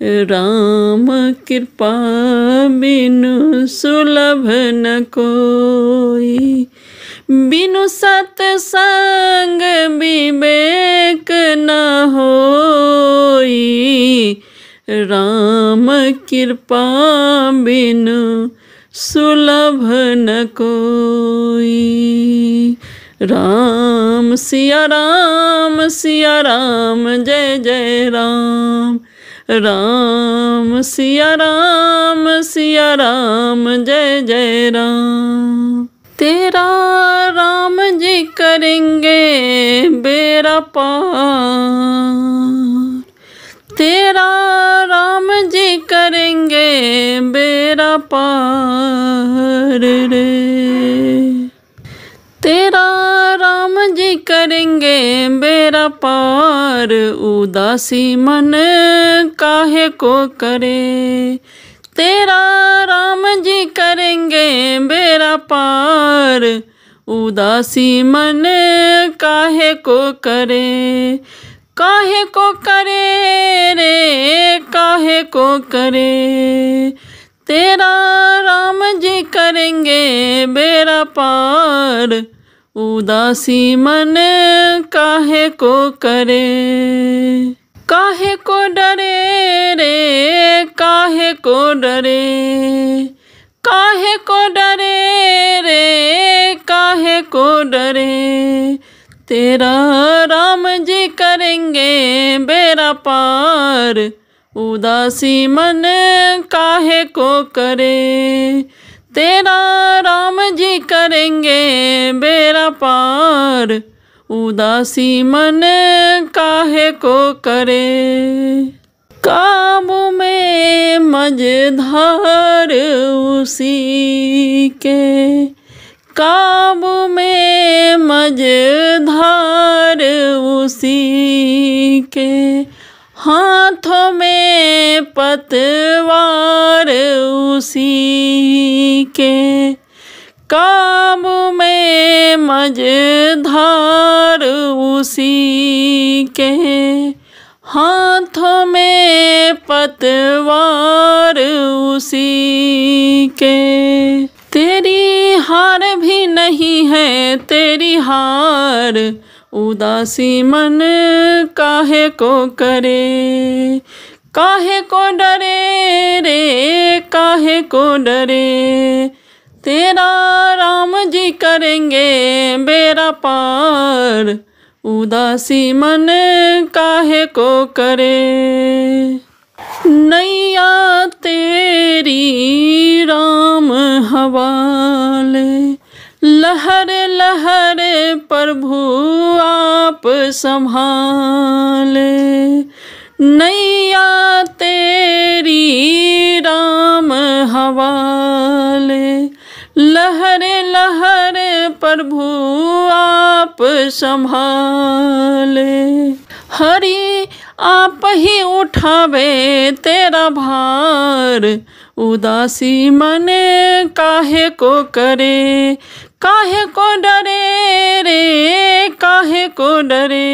राम कृपा बिनु सुलभ न कोई बिनु सत्संग विवेक न होई राम कृपा बिनु सुलभ न कोई राम सिया राम सिया राम जय जय राम राम सिया राम सिया राम जय जय राम तेरा राम जी करेंगे बेरा पार तेरा राम जी करेंगे बेरा पार रे करेंगे बेरा पार उदासी मन काहे को करे तेरा राम जी करेंगे बेरा पार उदासी मन काहे को करे काहे को करे रे काहे को करे तेरा राम जी करेंगे बेरा पार उदासी मन काहे को करे काहे को डरे रे काहे को डरे काहे को डरे रे काहे को डरे तेरा राम जी करेंगे बेरा पार उदासी मन काहे को करे तेरा राम करेंगे बेरा पार उदासी मन काहे को करे काबू में मझधार उसी के काबू में मझधार उसी के हाथों में पतवार उसी के काबू में मझधार उसी के हाथों में पतवार उसी के तेरी हार भी नहीं है तेरी हार उदासी मन काहे को करे काहे को डरे रे काहे को डरे तेरा राम जी करेंगे बेरा पार उदासी मन काहे को करे नैया तेरी राम हवाले लहर लहर प्रभु आप संभाल लहर लहर प्रभु आप संभाले हरि आप ही उठावे तेरा भार उदासी मने काहे को करे काहे को डरे रे काहे को डरे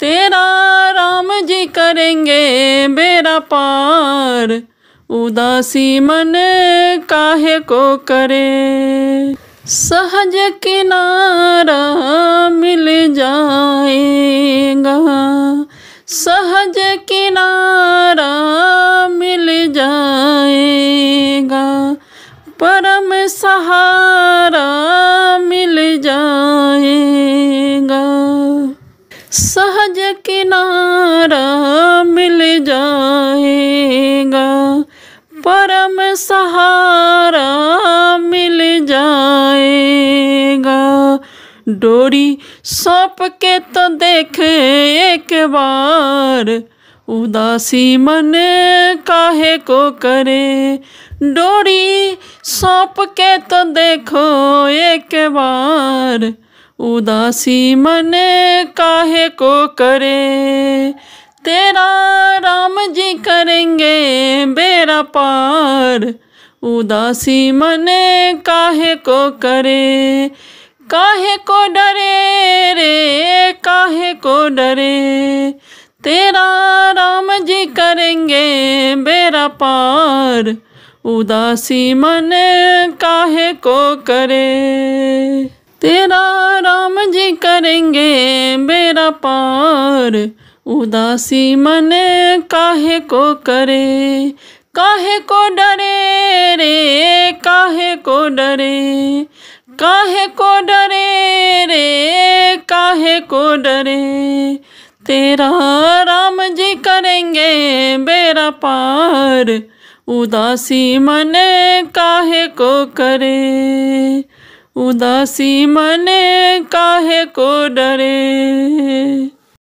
तेरा राम जी करेंगे बेरा पार उदासी मन काहे को करे सहज किनारा मिल जाएगा सहज किनारा मिल जाएगा परम सहारा मिल जाएगा सहज किनारा सहारा मिल जाएगा डोरी सौंप के तो देखे एक बार उदासी मन काहे को करे डोरी सौंप के तो देखो एक बार उदासी मन काहे को करे तेरा राम जी करेंगे बेरा पार उदासी मने काहे को करे काहे को डरे रे काहे को डरे तेरा राम जी करेंगे बेरा पार उदासी मन काहे को करे तेरा राम जी करेंगे बेरा पार उदासी मन काहे को करे काहे को डरे रे काहे को डरे काहे को डरे रे काहे को डरे तेरा राम जी करेंगे बेरा पार उदासी मन काहे को करे उदासी मन काहे को डरे